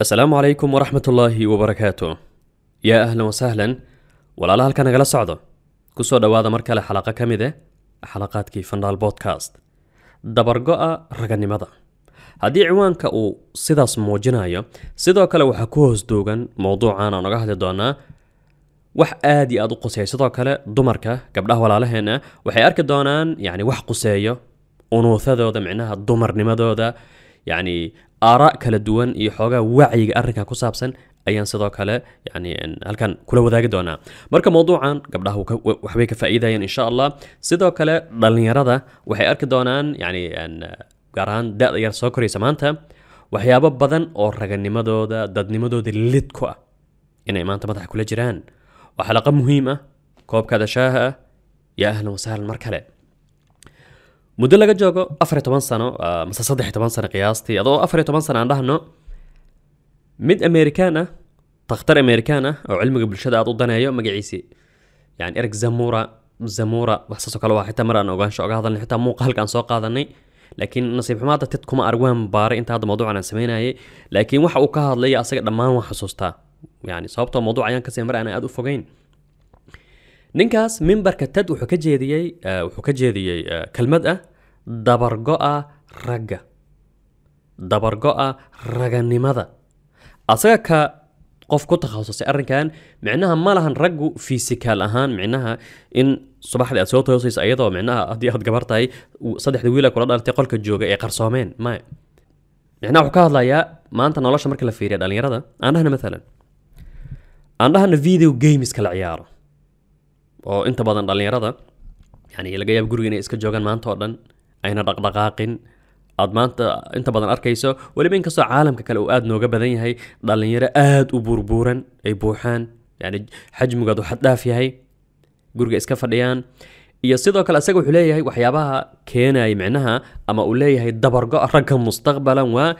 السلام عليكم ورحمة الله وبركاته يا أهلا وسهلا ولا لا كان غلا صعدة كسو دوا دا مركلة حلقة كاميدة حلقات كي فندال بودكاست دبر قاء رقني مضى هدي عوان كأو سيدا سمو جنايا سيدا كلا وحكوز دوغن موضوع عانا نغاهد دونا wax aadi aad u quseeya sidoo kale dumarka gabdhaha walaalaheena waxay arki doonaan yani wax quseeyo unuuthadooda micnaha dumarnimadooda يعني آراء كلا دوان يحوغا وعيق أرنكا كسابسن أيان سيدو كلا يعني إن هلكان كلا وذاك دونا مركا موضوعان قبلها وحبيك فائدة يعني إن شاء الله سيدو كلا دلني رضا وحي أرك دونان يعني إن قران داء ير سوكري سمانتا وحي أبا بدن أو رغن نمدو دا داد نمدو دي لدكوا إن إمانتا مدح كلا جيران وحلقة مهمة كوب كادا شاها يا أهلا وسهلا مركلة muddo laga joogo afar iyo toban sano mase saddex iyo toban sano qiyaastii adoo afar iyo toban sano aan dhahno mid amerikaan ah takhtar amerikaan ah oo cilmiga bulshada aad u daneeyo magaciisi yani erg zamura zamura waxsaasoo kale waa xitaa mar aan ogaansho oga hadalnay xitaa muuqaalka aan soo qaadanay laakiin nasiib xumo hadda ted kuma argwaan baaray inta hadda mawduucan aan samaynayay laakiin waxa uu ka hadlaya asaga dhammaan waan xusuustaa yani sababtoo mawduuc ayaan kasii mar aan aad u fogeyn ninkaas mimbarka tad wuxuu ka jeediyey eh, wuxuu ka jeediyey eh, kelmad ah dabargo-a ragga dabargo-a raganimada asaga ka qof ku takhasusay arrinkan micnaha ma lahan raggu fiisikaal ahaan micnaha in subaxdii aad soo toosaysa iyadoo micnaha haddii aad gabar saddexda wiila kula dhalatay qolka jooga ee qarsoomeen maya eh. micnaha wuxuu ka hadlayaa maanta nolosha marka la fiiriya dhallinyarada aan dhahna maalan aan dhahna video gameska la ciyaaro oo inta badan dhallinyarada yani laga yaabo guriga inay iska joogaan maanta oo dhan ayna dhaqdhaqaaqin aad maanta inta badan arkayso weliba inkastoo caalamka kale uu aada nooga badan yahay dhallinyaro aada u buurbuuran ay buuxaan yani xajmigood u xaddhaaf yahay guriga iska fadhiyaan iyo sidoo kale isaga wuxuu leeyahay waxyaabaha keenaya micnaha ama uu leeyahay dabargo ragga mustaqbalan waa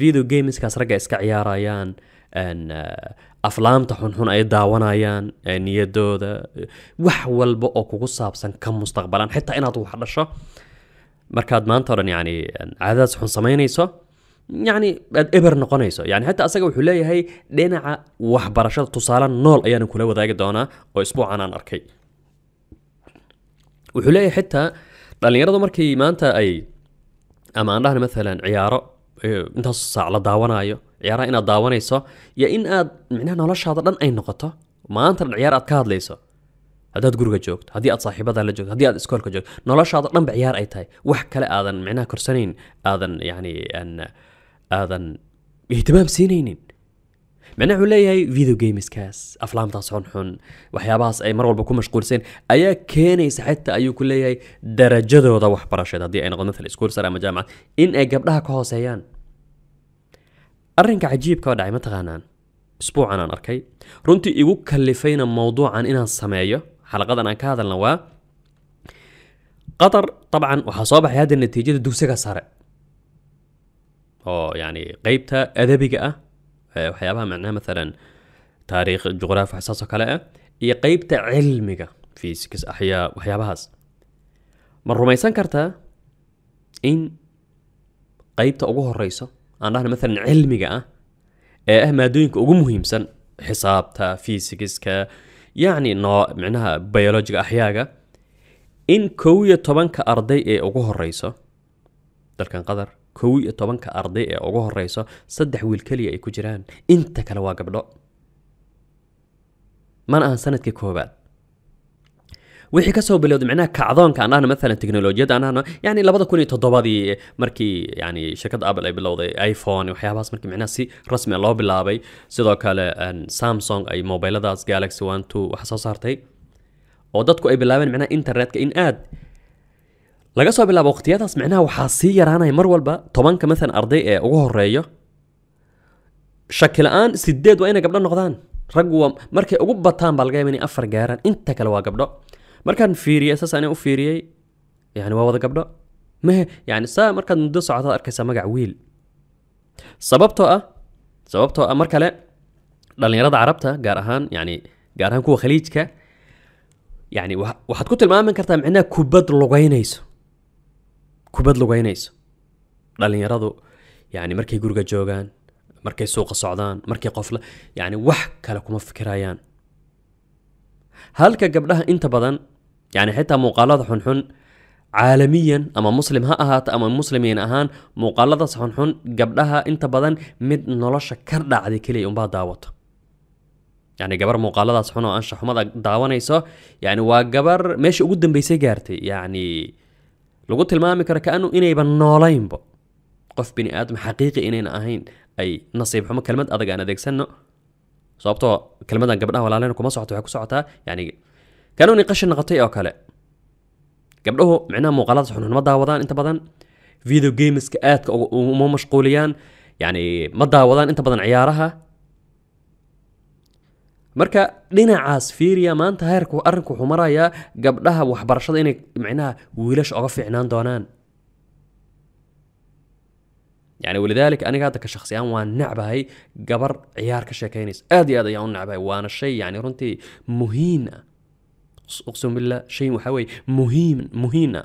video gameskaas ragga iska ciyaarayaan aflaamta xunxun ay daawanayaan niyadooda wax walba oo kugu saabsan ka mustaqbalan xitaa inaad wax dhasho markaad maanta o dhan yani caadadaas xun samaynayso yani aad eber noqonayso yani xataa asaga wuxuu leeyahay dhinaca waxbarashada tusaale nool ayaana kula wadaagi doonaa oo isbuucan aan arkay wuxuu leeyahay xitaa dhallinyaradu markii maanta ay ama aan dhahna maalan ciyaaro intaas saac la daawanayo ciyaaraha inaad daawanayso iyo in aad micnaha noloshaada dhan ay noqoto maanta dhan ciyaar aad ka hadlayso haddaad guriga joogto haddii aad saaxiibada la joogto haddii aad iskoolka joogto noloshaada dhan ba ciyaar ay tahay wax kale aadan micnaha korsanayn aadan yani aadan ihtimaam siinaynin macnaha wuxuu leeyahay video gameskaas aflaamtaas xunxun waxyaabahaas ay mar walba ku mashquulseen ayaa keenaysa xitaa ayuu ku leeyahay darajadooda waxbarasheed haddii ay noqon maalan iskuul sare ama jaamacad in ay gabdhaha ka hooseeyaan arrinka cajiibka oo dhacay mataqaanaan isbuucan aan arkay runtii igu kalifayna mowduucan inaan sameeyo xalaqadan aan ka hadalna waa qatar dabcan waxaa soo baxay hadda natiijada dugsiga sare oo yani qeybta adabiga ah waxyaabaha macnaha maalan taariikh juqraafi waxsaas oo kale ah iyo qeybta cilmiga fiisikas axyaa waxyaabahaas ma rumaysan kartaa in qeybta ugu horeyso aan dhahna maalan cilmiga ah ee ah maadooyinka ugu muhiimsan xisaabta fiisigiska yacni noo micnaha biologiga axyaaga in kow iyo tobanka arday ee ugu horeyso dalkan qatar kow iyo tobanka arday ee ugu horeyso saddex wiil keliya ay ku jiraan inta kale waa gabdho mana ahan sanadkii koobaad wixii kasoo bilowday macnaha kacdoonka aan dhahno maalan teknolojiyadda aan dhahno yani labada kun iyo toddobaadii markii yani shirkadda apple ay bilowday iphone waxyaabahaas markii macnaha si rasmi a loo bilaabay sidoo kale samsung ay mobiladaas galaxy one two waxa soo saartay oo dadku ay bilaabeen macnaha internetka in aad laga soo bilaabo waqtiyadaas macnaha waxaa sii yaraanaya mar walba tobanka maalan arday ee ugu horeeyo shaki la-aan sideed waa inay gabdho noqdaan raggu waa markay ugu bataan baa laga yaaba inay afar gaaraan inta kale waa gabdho markaan fiiriyey saas anaa u fiiriyey yani waa wada gabdho mehe yani saa markaad muddo socotaad arkaysaa magac wiil sababtoo ah sababtoo ah mar kale dhallinyarada carabta gaar ahaan yani gaar ahaan kuwa khaliijka yani waxaad ku tilmaami kartaa micnaha kubad lugaynayso kubad lugaynayso dhallinyaradu yani markay guriga joogaan markay suuqa socdaan markay qofla yani wax kale kuma fikirayaan halka gabdhaha inta badan يعني حتى مقالات حن حن عالميا اما مسلم ها اهات اما مسلمين اهان مقالات حن حن قبلها انت بدن مد نولاشا كردا عدي كلي ينبا داوت يعني جبر مقالات حن انشا حمد داوانيسو يعني وجبر ماشي قد بيسي جارتي يعني لو قلت المامي كرا كأنه إني يبن نولين بو قف بني آدم حقيقي إني أهين أي نصيب حما كلمة أدق أنا ديك سنة صابتو كلمة قبلها ولا لينكم ما صحتو حكو صحتها يعني كانوا نقاش نغطي أو كله قبله معنا مو غلط حنا ما ضاوضان أنت بدن فيديو جيمز كآت ومو مشغوليان يعني ما ضاوضان أنت بدن عيارها مركا لنا عاس فيريا ما أنت هيرك وأرنك وحمرايا قبلها وحبرشة إني معنا ويلش أغفي عنان دونان يعني ولذلك انا قاعد كشخصيا وان نعبه هي قبر عيار كشاكينيس ادي ادي يا نعبه وانا الشيء يعني رنتي مهينه اقسم بالله شيء وحوي مهين مهينة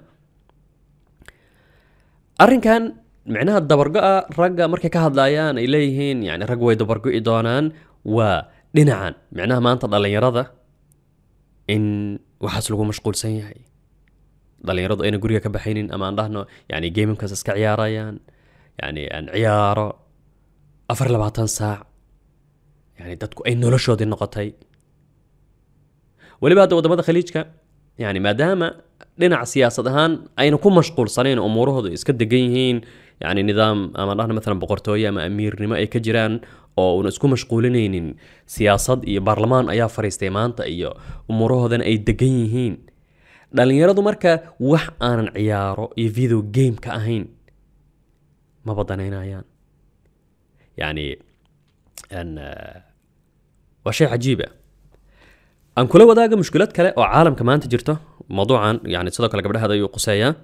ارن كان معناها الدبر قا رقا مركي كهض لايان اليهين يعني رقوا يدبر قوي دونان و معناها ما انت ضل يرضى ان وحصلوا مشقول سيهي ضل يرضى ان قريه كبحين ان امان رهنو يعني جيم كاسس كعياره يعني ان يعني عياره افر لبعطان ساع يعني دتكو اين نولشو دي النقطه ولي بعد ودمد خليجك يعني ما دام لنا سياسة هان أين كون مشغول صارين أموره إسكت دقيهين يعني نظام أمرنا مثلا بقرتوية ما أمير نما أي كجيران أو نسكون مشغولين سياسة إيه برلمان أيا فريستيمان تأيو أموره ذن أي دقيهين لأن يرادو مركا وح آن عيارو يفيدو جيم كأهين ما بدنا هنا يان يعني أن آه، وشيء عجيبه aan kula wadaaga mushkilad kale oo caalamka كمان تجرته موضوعا يعني تصدق لك هذا ضيو قصية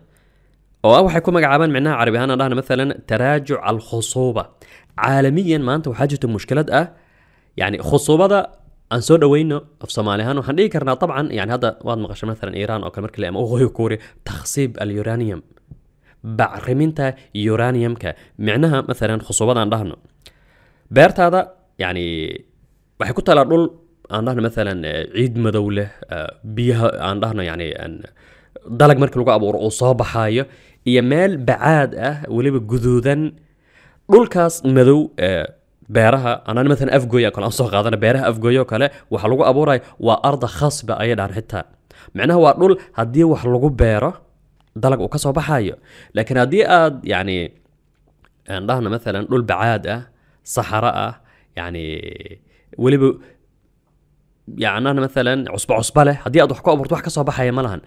أو أو حيكون مقعبان معناها عربي أنا دهنا مثلا تراجع الخصوبة عالميا ما أنت وحاجة المشكلة ده يعني خصوبة ده أنسو دوينو في صوماليهان وحندي كرنا طبعا يعني هذا واحد مقشر مثلا إيران أو كلمة كلام أو غي كوري تخصيب اليورانيوم بعرمينتا يورانيوم كا معناها مثلا خصوبة ده دهنا بيرت هذا يعني وحيكون تلا aan dhahno maalan ciid madow leh biyaha aan dhahno yani dalag marka lagu abuuro uu soo baxaayo iyo meel bacaad ah weliba guduudan dhulkaas madow beeraha anaan maalan afgoy kale aan soo qaadana beeraha afgoy oo kale waxa lagu abuuraya waa arda khasba ayay dhahan xitaa macnaha waa dhul haddii wax lagu beero dalag uu ka soo baxaayo laakiin haddii aad yani aan dhahna maalan dhul bacaad ah saxaro ah yani weliba يعني أنا مثلا عصبة عصبة له هدي أضحك أو برتوح كصباح يا ملهن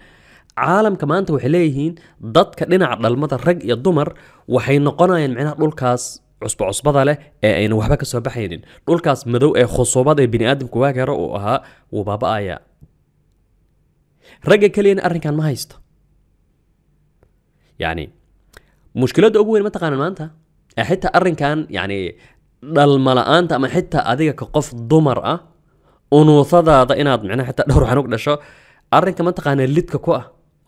عالم كمان أنت ليهين ضد كلنا على المدى رج يا الدمر وحين قنا يعني معنا نقول كاس عصبة عصبة له إيه،, إيه إنه وحبك صباح يعني نقول كاس مدو إيه خصوبة ده بني آدم كواكرة وها وبابا آيا رجع كلين أرن كان ما هيست يعني مشكلة أقوى ما تقارن ما أنت إيه، حتى أرن كان يعني دل ملا أنت حتى أديك كقف دمر أه unuuhadaada inaad micnaha xitaa dhowr xanug dhasho arrinka mataqaanaa lidka ku ah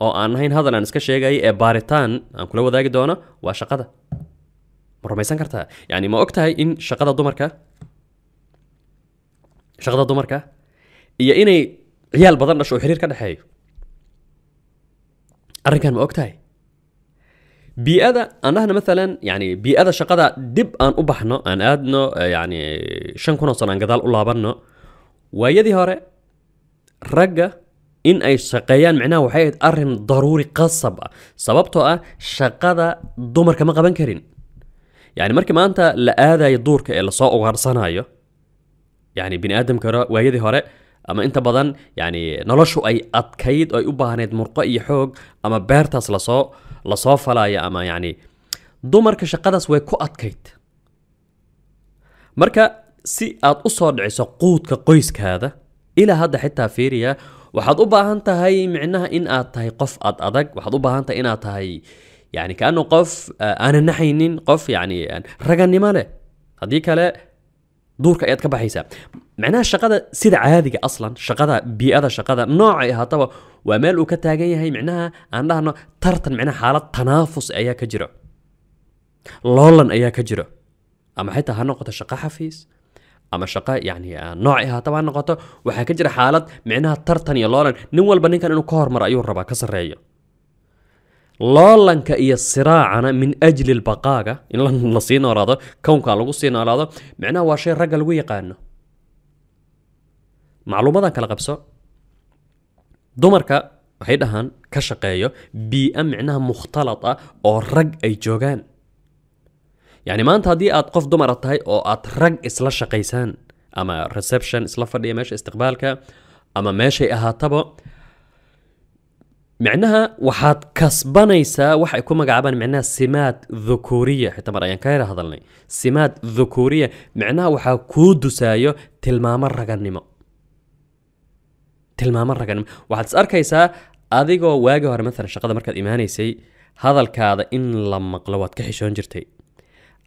oo aan ahayn hadal aan iska sheegayo ee baaritaan aan kula wadaagi doono waa shaqada ma rumaysan kartaa yani ma og tahay in shaqada dumarka shaqada dumarka iyo inay ciyaal badan dhasho oo xiriir ka dhexeeyo arrinkan ma og tahay بيئة أنا هنا مثلا يعني بيئة شقدا دب أن أبحنا أن أدنو يعني شن كنا صنع جدال الله بنا ويدي هوري رقا ان اي شقيان معناه وحيد ارن ضروري قصبة سببتو اه شقا دومر كما قبان كرين يعني مركي ما انت لآذا يدور كإلا صاو غارسان هايو يعني بني ادم كرا ويدي هوري اما انت بدن يعني نلاشو اي اتكيد اي اوباهنيد مرقا اي حوج اما بيرتاس لصو لا فلايا اما يعني دومر كشقا داس وي كو اتكيد مركا si aad u soo dhiciso quudka qoyskaada ilaa hadda xitaa fiiriya waxaad u baahan tahay micnaha in aad tahay qof aad adag waxaad u baahan tahay inaad tahay yani kaanu qof aana naxaynin qof yani raganimo leh haddii kale duurka ayaad ka baxaysaa macnaha shaqada sida caadiga aslan shaqada bii'ada shaqada noocay ahaataba waa meel uu ka taagan yahay micnaha aan dhahno tartan micnaha xaalad tanaafus ayaa ka jiro loolan ayaa ka jiro ama xitaa ha noqoto shaqo xafiis ama shaqo yani noocii ha tabaa noqoto waxaa ka jira xaalad micnaha tartan iyo loolan nin walba ninkan inuu ka hormaro ayuu rabaa ka sarreeyo loolanka iyo siraacana min ajli lbaqaaga in la sii noolaado kownka lagu sii noolaado micnaha waa shay ragga lagu yaqaano macluumadan kala qabso dumarka waxay dhahaan ka shaqeeyo bii'a micnaha mukhtalata oo rag ay joogaan يعني ما انت هدي اتقف دمر هاي او اترق اسلا شقيسان اما ريسبشن اسلا فردي ماشي استقبالك اما ماشي اها طبع معناها وحات كسبانيسا وح يكون مقعبان معناها سمات ذكورية حتى مرايا يعني كايرا هذلني سمات ذكورية معناها وحا كودو سايو تلمام الرقنمو تلمام الرقنمو وحات سأر كايسا اذيقو واقو هر مثلا شقادة مركز ايماني سي هذا الكاذا ان لما قلوات كحي شون جرتي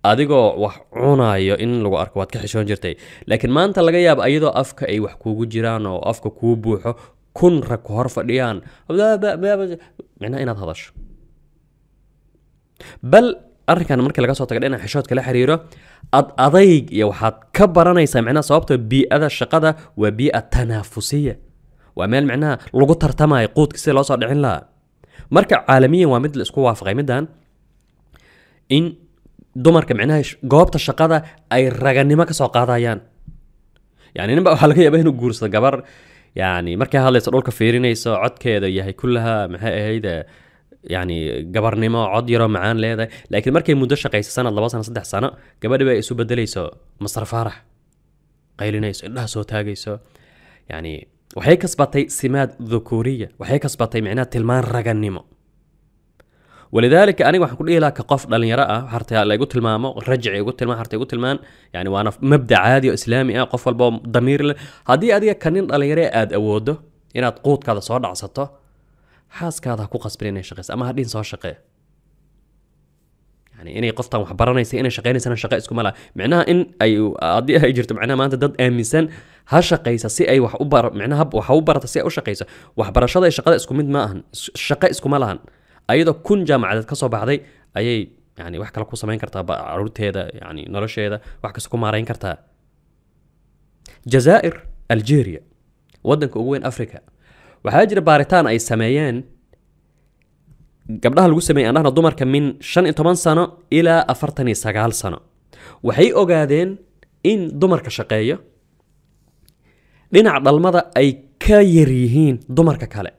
adigoo wax cunayo in lagu arko waad ka xishoon jirtay laakiin maanta laga yaaba ayadoo afka ay wax kuugu jiraan oo afka kuu buuxo kun rag ku hor fadhiyaan micnaha inaad hadasho bal arrinkan markii laga soo taga dhinaca xishoodka la xiriiro ad adayg iyo waxaad ka baranaysaa micnaha sababto bii'ada shaqada waa bii'a tanaafusiya waa meel micnaha lagu tartamayo quudka sida loo soo dhicin lahaa marka caalamiyan waa mid la isku waafaqay middan in dumarka micnaha goobta shaqada ay raganimo ka soo qaadayaan yani ninba waxaa laga yaaba inuu guursado gabar yani markay hadlayso dhulka fiirinayso codkeeda yahay kullaha maxay ahayd yani gabarnimo cod yaroo macaan leedahay laakiin markay muddo shaqayso sanad laba sano saddex sano gabadhiba ay isu bedelayso masarfaarax qaylinayso indhaha soo taagayso yani waxay kasbatay simaad dhukuuriya waxay kasbatay micnaha tilmaan raganimo ولذلك أنا واحد كل إيه لك قف لا يرى حرتي لا قلت المامة رجع قلت المان حرتي قلت المان يعني وأنا مبدأ عادي إسلامي أنا آه، قف البوم ضمير هذه هذه كنين لا يرى أد أوده هنا تقود كذا صار عصته حاس كذا كوقة سبرينا شخص أما هذين صار شقي يعني إني قفطة وحبرنا يصير إني شقي نسنا شقي اسكو معناه إن أي أدي هاي جرت معناه ما أنت ضد أميسن ها شقيسة سي أي وحبر معناها وحبر تسي أو شقيسة وحبر شذا شقي اسكو مد ما أهن شقي اسكو ayadoo kun jaamacadeed ka soo baxday ayay yani wax kale ku samayn kartaa caruurteeda yani nolosheeda wax kasta ku maarayn kartaa jazaair algeria waddanka ugu weyn africa waxaa jira baaritaan ay sameeyeen gabdhaha lagu sameeyey andhahna dumarka min shan iyo toban sano ilaa afartan iyo sagaal sano waxay ogaadeen in dumarka shaqeeyo dhinaca dhalmada ay ka yar yihiin dumarka kale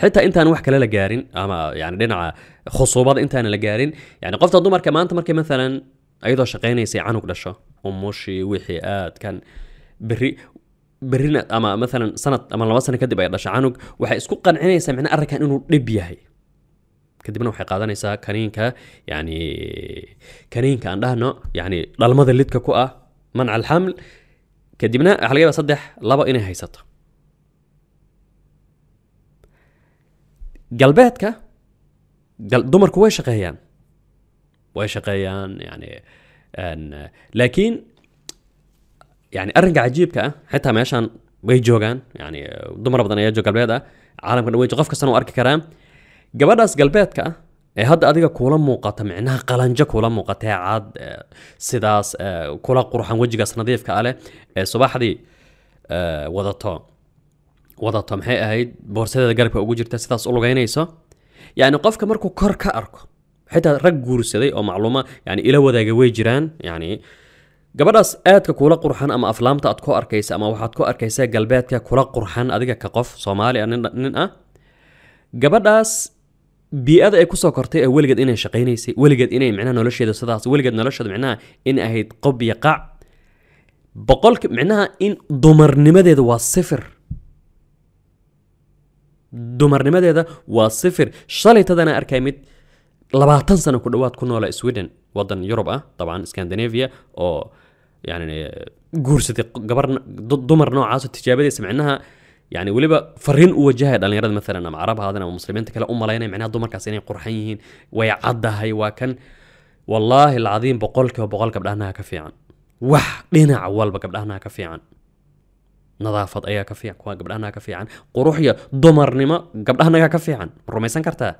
حتى انت انا واحد كلا جارين اما يعني دينا خصوبة انت انا لجارين يعني قفت الدمر كمان انت مركي مثلا ايضا شقينا سي عنو قلشة وموشي وحيات كان بري برينا اما مثلا سنة اما لما سنة كدب ايضا شعانوك وحي اسكو قنعيني سمعنا ارى كان انو لبيا هي كدبنا وحي قادان يسا كانينكا يعني كانينكا اندهنو يعني للمضي اللي تكاكو من على الحمل كدبنا احلقى بصدح لابا اني هيسطه قلبتك قل دمر كويش قيان ويش قيان يعني أن لكن يعني أرجع أجيبك آه، حتى ما عشان ويجوغان يعني دمر بدنا يجو قلبي هذا آه، عالم كنا ويجو غفك سنو أرك كرام قبل داس قلبيتك آه، إيه هاد أديك كولا موقتة معناها قلنجة كولا موقتة عاد سداس كولا قروحان وجيك سنضيف كالي صباح دي وضطو wadato maxay ahayd boorsadeeda garabka ugu jirta sidaas u lugaynaysa yacni qofka markuu kor ka arko xitaa rag guursaday oo macluuma yani ila wadaaga way jiraan yani gabadhaas aadka kula qurxan ama aflaamta aad ku arkaysa ama waxaad ku arkaysaa galbeedka kula qurxan adiga ka qof soomaali nin ah gabadhaas bii'ada ay kusoo kortay ee weligeed inay shaqaynaysay weligeed inay micnaha nolosheeda sidaas weligeed nolosheeda micnaha in ahayd qob iyo qaac boqolka micnaha in dumarnimadeeda waa sifir dumarnimadeeda waa sifir shalaytadana arkayimid labaatan sano ku dhowaad ku noola sweden wadan yurub ah dabcan scandinavia oo yani guursatay gabar dumar noocaasoo tijaabadaysa micnaha yani weliba fariin u wajahaya dhallinyarada maalan ama carab haadan ama muslimiinta kale u malaynaya micnaha dumarkaas inay qurxan yihiin way caddahay waa kan wallaahi alcadiim boqolkiiba boqol gabdhahnaha ka fiican wax dhinac walba gabdhahnaha ka fiican نظافة أيا كفيع كوا قبل أنا كفيع عن قروحية دمر نما قبل أنا كفيع عن رومي سانكرتا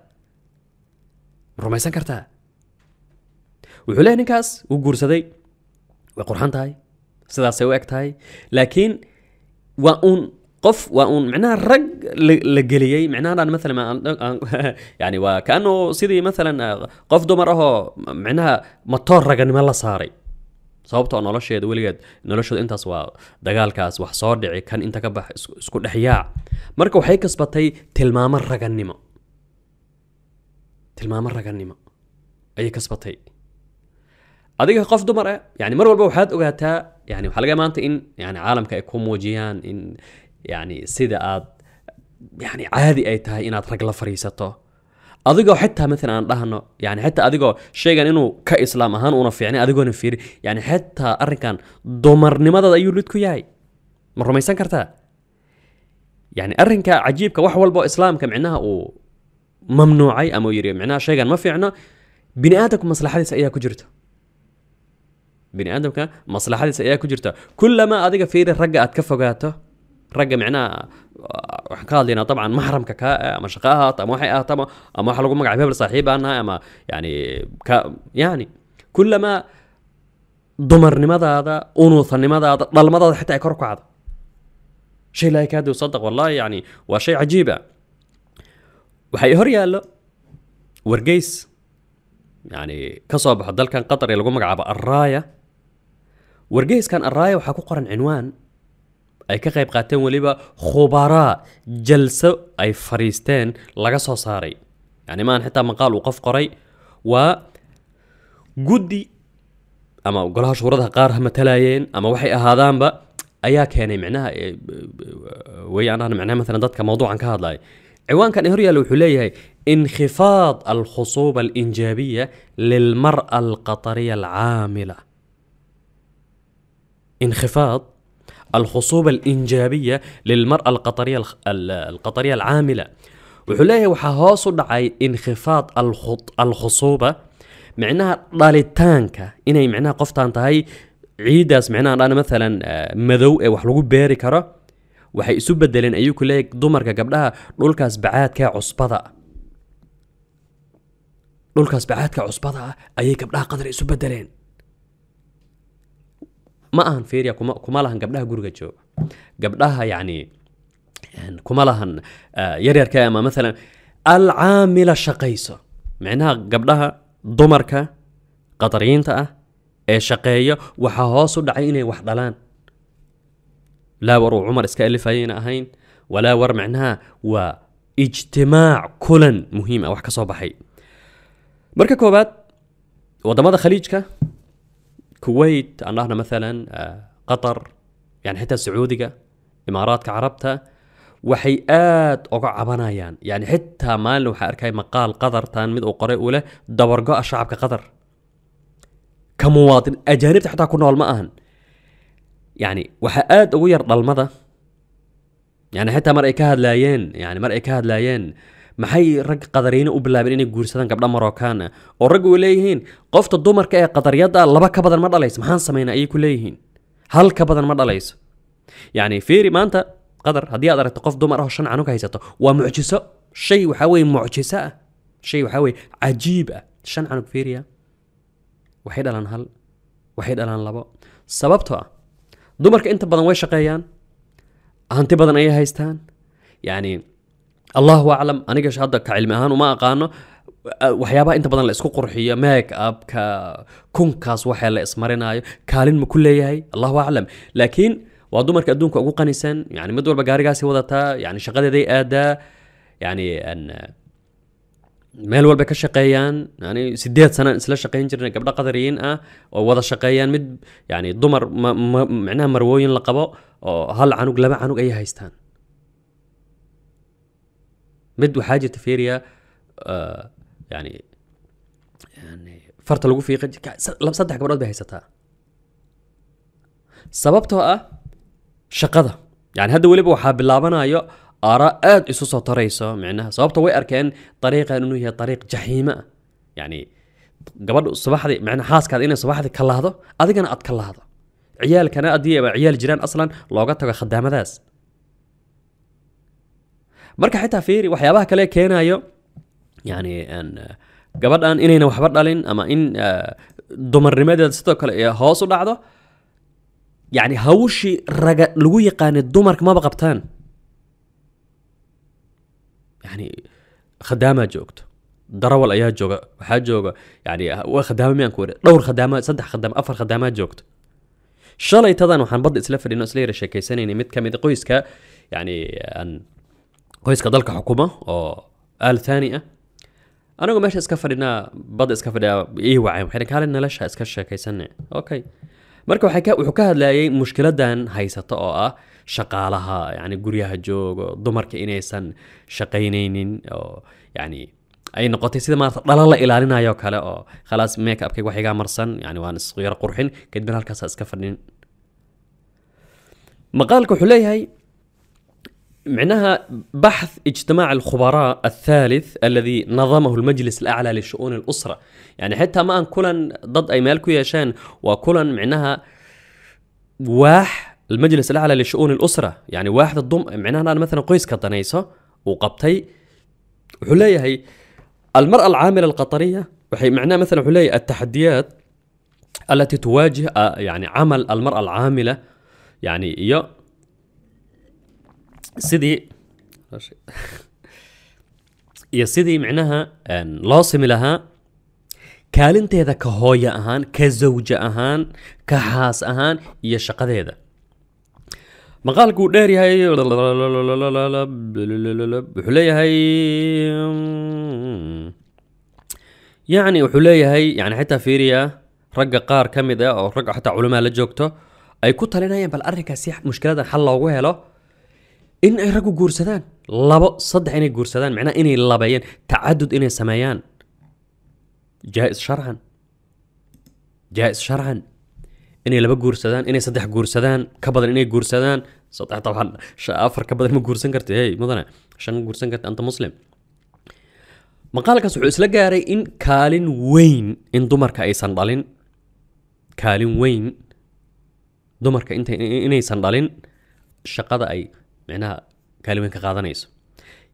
رومي سانكرتا وحلي نكاس وقر سدي وقرحان تاي سدا سوي أكت لكن وأن قف وأن معناه رج لجليه معناه أنا مثلا يعني وكأنه سيدي مثلا قف ضمره معناه مطار رج ما الله صاري sababtoo nolosheeda weligeed noloshooda intaas waa dagaalkaas wax soo dhici kan inta ka bax isku dhexyaac marka waxay kasbatay tilmaamo ragannimo tilmaamo ragannimo ayay kasbatay adiga qof dumar ah yani mar walba waxaad ogaataa yani waxaa laga maanta in yani caalamka ay ku muujiyaan in yani sida aad yani caadi ay tahay inaad rag la fariisato adigoo xitaa maalan aan dhahno yani xitaa adigoo sheegan inuu ka islaam ahaan una fiicnay adigoona fiiri yani xitaa arrinkan dumarnimadaada ayuu lid ku yahay ma rumaysan kartaa yani arrinka cajiibka wax walba islaamka micnaha uu mamnuucay ama uu yidhi micnaha sheegan ma fiicno bini aadamku maslaxadiisa ayaa ku jirta bini aadamka maslaxadiisa ayaa ku jirta kulamaa adiga fiiri ragga aad ka fogaato ragga micnaha وحكالينا طبعا محرم ككا ما شقاها طما وحي طما اما حلقو مقع بيبر صاحبها انا اما يعني كا يعني كلما ضمر نمضى هذا انوث نمضى هذا ضل مضى حتى يكرك هذا شيء لا يكاد يصدق والله يعني وشيء عجيب وحي له ورقيس يعني كسو بحضل كان قطر يلقوا مقعبه الرايه ورقيس كان الرايه وحكو قرن عنوان ay ka qayb qaateen weliba khubaraa jalso ay fariisteen laga soo saaray yani maahan xitaa maqaal uu qof qoray waa guddi ama golaha shuuradaha qaar ha matalaayeen ama waxay ahaadaanba ayaa keenay micnaha weyaanahan micnaha maalan dadka mawduucan ka hadlaya ciwaankan ee horyaalla wuxuu leeyahay inkhifaad alkhusuuba alinjaabiya lilmar'a alqatariya alcaamila inkhifaad الخصوبة الإنجابية للمرأة القطرية القطرية العاملة وحليه وحهاص دعاي انخفاض الخط الخصوبة معناها ضالتانكا إني معناها قفتان تهي عيدا سمعنا أنا مثلا آه، مذوء إيه، وحلقو باري كرا وحي سوبة دلين أيو كليك دومركا قبلها لولكا سبعات كا عصبضا لولكا سبعات كا عصبضا أيي قبلها قدر يسوبة دلين ما أهن فيريا كم كم لهن قبلها جورج جو قبلها يعني, يعني كم لهن آه، يرير كأما مثلا العاملة الشقيسة معناها قبلها ضمركا قطرين تأ شقية وحهاص دعيني وحدلان لا ور عمر اسكال فاين اهين ولا ور معناها واجتماع كلا مهم او حكى صباحي بركه كوبات وضمادة خليجكا الكويت كويت هنا مثلا آه، قطر يعني حتى السعوديه إمارات كعربتها وحيات أقع عبنايان يعني حتى ما لو حاركاي مقال قطر تان مد قري أولى دبرقاء الشعب كقطر كمواطن أجانب تحتها كنا الماء يعني وحقات أوير ظلمة يعني حتى مرأي كهد لاين يعني مرأي كهد لاين يعني محي رج قدرين وبلا بيني جور سدان قبل ما راكانا ورج وليهين قفت الدمر كأي قدر يدا الله بك بدن مرة ليس محن سمينا أي كليهين هل كبدن مرة ليس يعني فيري ما أنت قدر هدي أقدر تقف دمر شن عنك هي ستة ومعجزة شيء وحوي معجزة شيء وحوي عجيبة شن عنك فيري وحيد الآن هل وحيد الآن لبا سببتها دمر أنت بدن ويش قيان أنت بدن أي هيستان يعني الله أعلم أنا كش هذا كعلم هان وما أقانه وحيابا أنت بدل لسكو قرحية ميك أب ك كون كاس وحيا لإسمارين هاي كالين مكلي الله أعلم لكن وادو مرك أدونك أقو قنيسان يعني مدور بقاري قاسي وضعتا يعني شغالة دي آدا يعني أن مال ولا بك شقيان يعني سديت سنه سلا شقيان جرنا قبل قدرين اه ووضع شقيان مد يعني دمر معناها مروين لقبه أه. هل عنق لما عنق اي هيستان مدوا حاجه تفيريا آه يعني يعني فرط لو في قد لم صدح قبل بهي سببته اه شقده يعني هذا ولي بوحاب بلابنا يو ارى اد تريسا معناها سببته وي اركان طريقه انه هي طريق جحيمه يعني قبل الصباح دي معنى حاس كذا إن الصباح دي كلا هذا أذا كان أتكلا عيال كان أدي عيال جيران أصلا لو قطع خدام marka xitaa fiiri waxyaabaha kale keenayo yani gabadhan inayna waxba dhalin ama in dumarnimadeeda sidoo kale ee hoos u dhacdo yani hawshii raga lagu yaqaanay dumarka maba qabtaan yani khadaamaa joogto darawal ayaa jooga waxaa jooga yani waa khadaama miyaan ku wari dhowr khadaama saddex khadaama afar khadaamaa joogto shalaytadan waxaan badda isla fadhino isla yara sheekaysanayna mid ka mid qoyska yani aan كويس كدلك حكومة أو آه. آل ثانية آه. أنا قمت أشي أسكفر إنا بدأ أسكفر إيه وعيم حين قال إنا لش أسكشة كيسنة أوكي مركب حكا وحكا لا مشكلة دان هاي ستة أو آه شقالها يعني قريها هجوج ضمر كإني سن شقينين أو آه. يعني أي نقطة سيدا ما لا لا إلى لنا يوك هلا أو خلاص ميك أبكي وحكا مرسن يعني وأنا صغيرة قرحين كنت بنالك أسكفر مقالك وحليه هاي معناها بحث اجتماع الخبراء الثالث الذي نظمه المجلس الأعلى لشؤون الأسرة يعني حتى ما أن كلن ضد اي يا يشان وكلن معناها واح المجلس الأعلى لشؤون الأسرة يعني واحد الضم معناها أنا مثلا قيس كطنيسة وقبتي حلية هي المرأة العاملة القطرية وهي معناها مثلا حلية التحديات التي تواجه آه، يعني عمل المرأة العاملة يعني يا سيدي يا سيدي معناها ان لو سملها كالنت هذا كهويا اهان كزوجة اهان كحاس اهان يا شقة هذا مقال كو داري هاي بحلي هاي يعني وحلي هاي يعني حتى فيريا رقا قار كم ذا او رقا حتى علماء لجوكتو اي كنت لنا بالارك سيح مشكلة حل الله وهي له in ay raggu guursadaan labo saddex inay guursadaan macnaha inay labeeyaan tacadud inay sameeyaan jaais sharcan jaais sharcan inay laba guursadaan inay saddex guursadaan ka badan inay guursadaan saddex taban afar ka badan ma guursan karti hey mudane shan guursan karti anta muslim maqaalkaas wuxuu isla gaaray in kaalin weyn in dumarka aysan dhalin kaalin weyn dumarka inaysan dhalin shaqada ay micnaha kaalimiin ka qaadanayso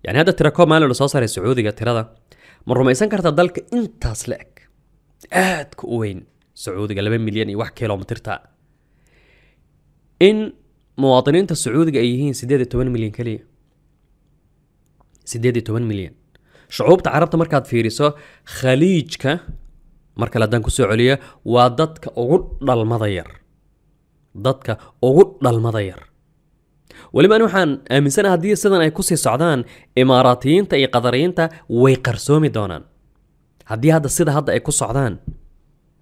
yani hadda tira comali lasoo saaray sacuudiga tirada ma rumaysan kartaa dalka intaas la eg aadka u weyn sacuudiga laba milyan iyo wax kilomitirta in muwaadiniinta sacuudiga ay yihiin sideed iyo toban milyan keliya sideed iyo toban milyan shucuubta carabta markaad fiiriso khaliijka marka ladaan kusoo celiya waa dadka ugu dhalmada yar dadka ugu dhalmada yar ولما نوحان آه، من سنة هدية سدن أي سعدان إماراتيين تا قدرين تا ويقرسومي دونان هدية هذا السيدة هذا أي سعدان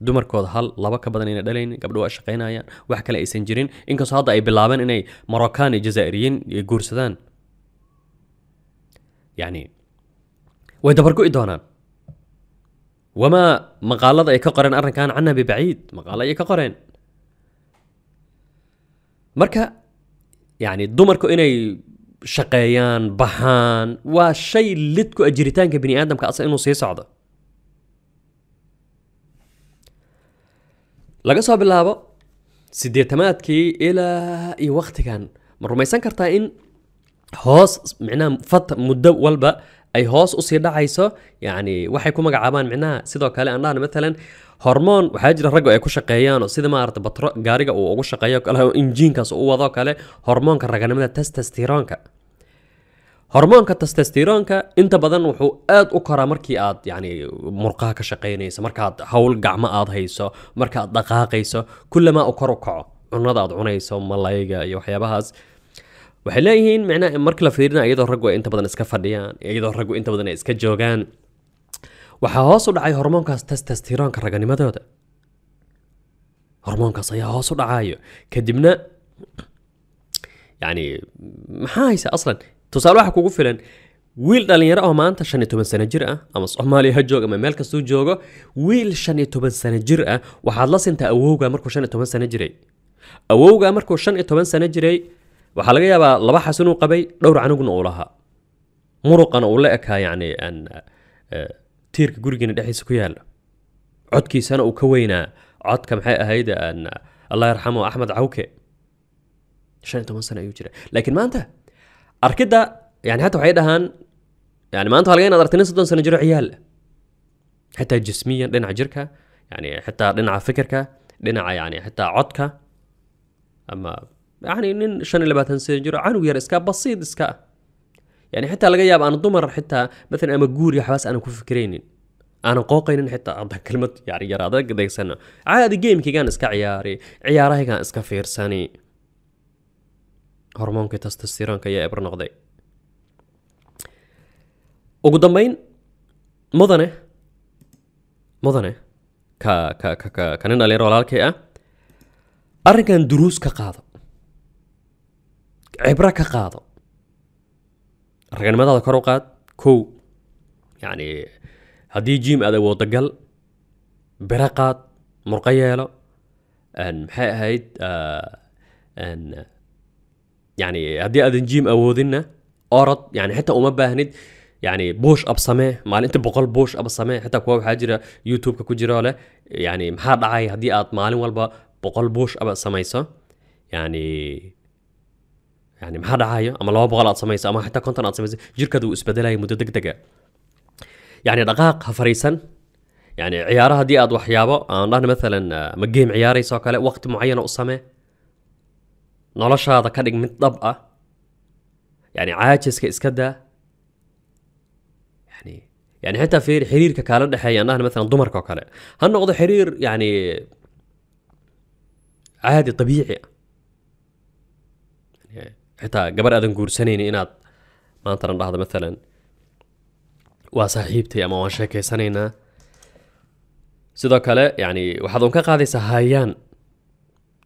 دمر كود هل لبك بدنين دلين قبل واشقينا يا وحكى لي سنجرين إنك صادق أي بلابن إني مراكاني جزائريين يقول سدان يعني ويدبركو إدونان وما مقالة أي كقرن أرن كان عنا ببعيد مقالة أي كقرن مركا يعني دمرك إني شقيان بحان وشي لدكو أجريتان كبني آدم كأصلا إنه سيسعد صعدة لقى سيدي تماتكي إلى أي وقت كان مرو ما يسان إن هوس معناه فت مدة والبا أي هوس أصير عيسو يعني وحي يكون معنا سيدو كالي أنا مثلاً hormoon waxaa jira ragga ay ku shaqeeyaanoo sida maarata batro gaariga uu ugu shaqeeyo kale injiinkaas u wadoo kale hormoonka raganimada testosteronka hormoonka testosteronka inta badan wuxuu aad u koraa markii aad yani murqaha ka shaqaynayso markaad howl gacmo aad hayso markaaad dhaqaaqayso kulamaa u kor u kaco cunada aad cunayso malayga iyo waxyaabahaas waxay leeyihiin micnaa marka la fiirina iyadoo raggu ay inta badan iska fadhiyaan iyadoo raggu inta badan ay iska joogaan waxaa hoos u dhacay hormoonkaas testosteroonka raganimadooda hormoonkaas ayaa hoos u dhacayo kadibna yani maxaa haysa aslan tusaale waxaa kugu filan wiil dhallinyaro oo maanta shan iyo toban sano jir ah ama soomaaliya ha jooga ama meel kastuu joogo wiil shan iyo toban sano jir ah waxaad la sintaa awowga markuu shan iyo toban sano jiray awowga markuu shan iyo toban sano jiray waxaa laga yaabaa laba xas inuu qabay dhowr canugna uu lahaa muruqana uu la ekaa yani tiirka gurigeena dhexdiisa ku yaala codkiisana uu ka weynaa codka maxay ahayd allah yarxamo axmed cawke shan iyo toban sano ayuu jira laakiin maanta arkidda yani hata waxay dhahaan yani maanta waa laga inaad aragtay nin soddon sano jiro ciyaal xitaa jismiyan dhinaca jirka yani xitaa dhinaca fikirka dhinaca yani xitaa codka ama yani nin shan iyo labaatan sano jiro canug yar iska basiid iska يعني حتى لقى ياب أنا دمر حتى مثلا أنا جوري حواس أنا كفكرينين أنا قوقين حتى أضح كلمة يعني يرى هذا قد يسنا عادي جيم كي كان اسكعياري عياره كان اسكفير ساني هرمون كي تستسيران كي يأبر نقضي وقدام بين مضنة مضنة كا كا كا كا كاننا لير ولا كي أه أرجع دروس كقاضي عبرة كقاضي raganimadaada kor u qaad kow yacni haddii jiim aad awooda gal bero qaad murqo yeelo maxay ahayd yani haddii aadan jiim awoodinna orod yani xitaa uma baahnid yani buush ab samee maalinta boqol buush ab samee xitaa kuwa waxaa jira youtubeka ku jiroo leh yani maxaa dhacay haddii aad maalin walba boqol buush ab samayso yani يعني ما هذا عايا أما لو بغلط سميس أما حتى كنت أنا سميس جرك دو إسبدلا مدة دق دقة يعني دقائق هفريسا يعني عيارها دي أدو حيابة أنا آه مثلا مجيم عياري سوكا وقت معين أقسمة نلاش هذا كان من طبقة يعني عاجز كإسكدة يعني يعني حتى في حرير ككالن دحيا أنا مثلا دمر كوكالة هنقضي حرير يعني عادي طبيعي xitaa gabar aadan guursanaynin inaad maantan dhahda maalan waa saaxiibtay ama waan sheekeysanaynaa sidoo kale yani waxaad un ka qaadaysaa hayaan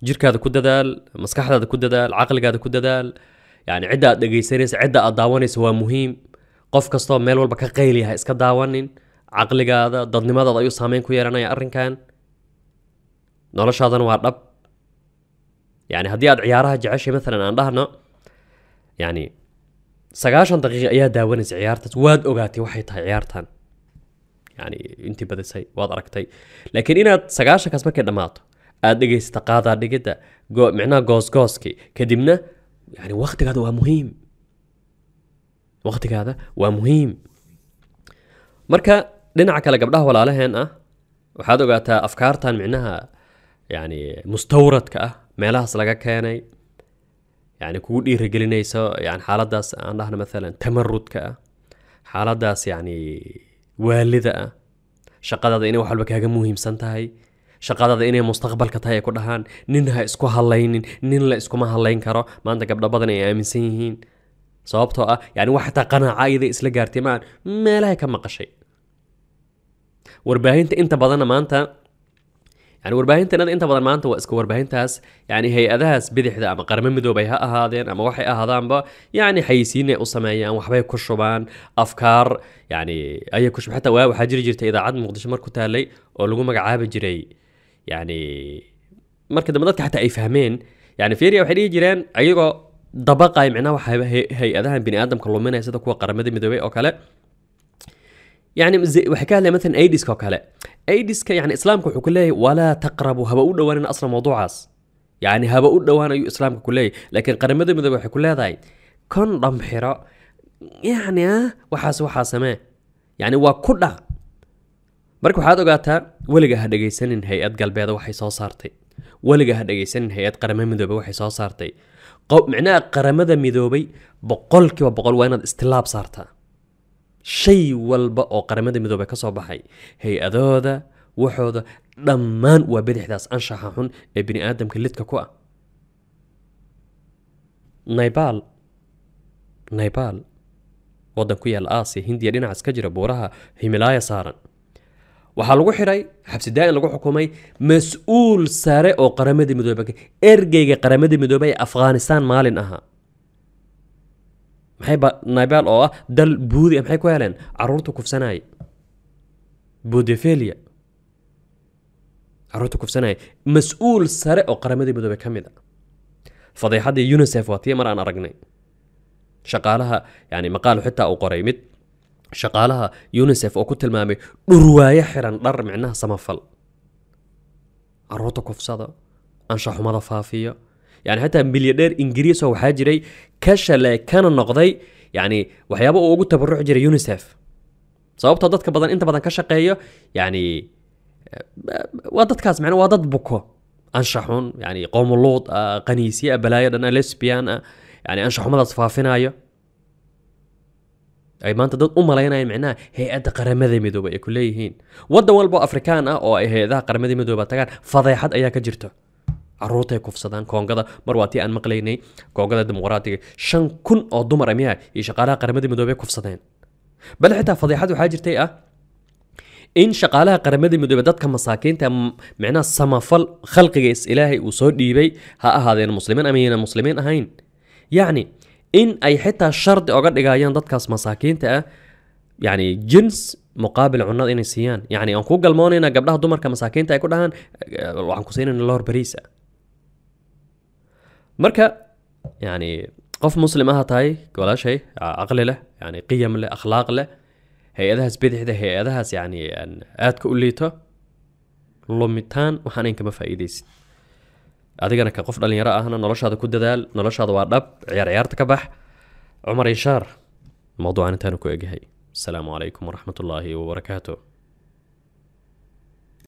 jirkaada ku dadaal maskaxdaada ku dadaal caqligaada ku dadaal yani cidda aad dhegaysanaysa cidda aad daawanaysa waa muhiim qof kastoo meel walba ka qayliyaha iska daawanin caqligaada dadnimadaada ayuu saameyn ku yeelanaya arrinkan noloshaadana waa dhab yani haddii aad ciyaaraha jeceshay maalan aan dhahno يعني سجاشن دقيقة يا داونز عيارتت واد أوغاتي وحي تهي عيارتان يعني انتي بدسي واد أركتي لكن إنا سجاشن كاسمك دمات أدقي استقاضة دقيتا جو معنا غوز غوزكي كدمنا يعني وقت هذا ومهم وقت هذا ومهم مركا لنا عكلا قبلها ولا على هنا أه؟ وحدو قاتا أفكار معناها يعني مستورد ما لها صلاقا كياني yani kugu dhiirigelinaysa yani xaaladaas aan dhahna maalan tamarudka ah xaaladaas yani waalida ah shaqadaada inay wax walba kaaga muhiimsan tahay shaqadaada inay mustaqbalka tahay ay ku dhahaan nin ha isku halaynin nin la iskuma halayn karo maanta gabdho badan ay aaminsan yihiin sababtoo ah yani wax xataa qanaaca iyada isla gaartay maan meelahay ka maqashay warbaahinta inta badanna maanta yani warbaahintanada inta badan maanta waa iska warbaahintaas yani hay-adahaas bidixda ama qarmo midoobay ha ahaadeen ama waxay ahaadaanba yani xayisiinay u sameeyaan waxbay ku shubaan afkaar yani ayay ku xataa waa waxaa jiri jirta idaacad muqdisho mar taalay oo lagu magacaabi jiray yani marka dambe dadka xataa ay fahmeen yani feria waxay dhihi jireen ayagoo dabaqay micnaha waxaa hay-adahan biniaadamka luminaya sida kuwa qaramada midoobay oo kale yani waxay ka hadlaya matalan aidiska oo kale ايدس كا يعني اسلامك وحو كلي ولا تقربوا هبا ودوانين اصلا موضوع عاص يعني هبا ودوان ايو اسلامك كلي لكن قرمده مده وحو كلي داي كون رمحرا يعني اه وحاس وحاس ما يعني وا كودا بركو حاد اوغاتا ولغا هدغي سنين هي ادقال بيضا وحي سو سارتي ولغا هدغي سنين هي ادقرمه مده وحي سو سارتي قو معناه قرمده مده بي بقول كيو بقول وانا استلاب سارتي shay walba oo qaramada midoobe ka soo baxay hay-adooda waxooda dhammaan waa bidixdaas anshaxa xun ee bini aadamka lidka ku ah naybal naybal waddan ku yaal aasiya hindiya dhinacaas ka jira buuraha himilaaya saaran waxaa lagu xiray xabsi in lagu xukumay mas-uul sare oo qaramada midoobe ergeyga qaramada midoobe ee afghanistan maalin ahaa maxaynaybaal oo ah dal buudia ah maxay ku heleen caruurta kufsanaya budefelia caruurta kufsanaya mas-uul sare oo qaramadii midoobe ka mid a ah. fadeexaddii unicef waa tii mar aan aragnay shaqaalaha yani maqaal xitaa uu qoray mid shaqaalaha unicef oo ku tilmaamay dhurwaayo xiran dhar micnaha samafal caruurta kufsado anshaxumada faafiyo يعني حتى مليونير انجريس او حاجري كاشا لا كان نقضي يعني وحياه بقى وجود تبرع جري يونيسف صوبت ضدك بدل انت بدل كاشا قايه يعني آه، وضدك اسمع يعني وضد بوكو انشحون يعني قوم اللوط قنيسي آه، آه، بلايا انا لسبيان يعني انشحون مدى صفافنايا اي ما انت ضد ام لاينا معناها هي انت ادى قرمة ميدوبا كليهين ودا والبو افريكانا او هي ذا قرمة ميدوبا تقال فضيحات اياك جرته caruurtay kufsadaan koongada mar waatii aan maqlaynay koongada dimuqraadiga shan kun oo dumar miya iyo shaqaalaha qaramadii midoobey kufsadeen bal xitaa fadiixad waxaa jirtay ah in shaqaalaha qaramadii midoobey dadka masaakiinta micnaha samafal khalqigiis ilaahay uu soo dhiibay ha ahaadeen muslimiin ama yaynan muslimiin ahayn yacni in ay xitaa shardi oga dhigayaan dadkaas masaakiinta ah يعني جنس مقابل عناد انسيان يعني انكو قلمون هنا قبلها دمر كمساكين تاكو دهان وعنكو سين اللور بريسه مركا يعني قف مسلم اها تاي ولا شيء عقل له يعني قيم له اخلاق له هي اذا اذهس بيد هي اذا اذهس يعني ان اتك وليته لومتان وحنين كما فايديس ادي انا كقف دلين يرى اهنا نلوش هذا كود دال نلوش هذا وارد عيار عيار تكبح عمر يشار موضوع انا تانو هي السلام عليكم ورحمه الله وبركاته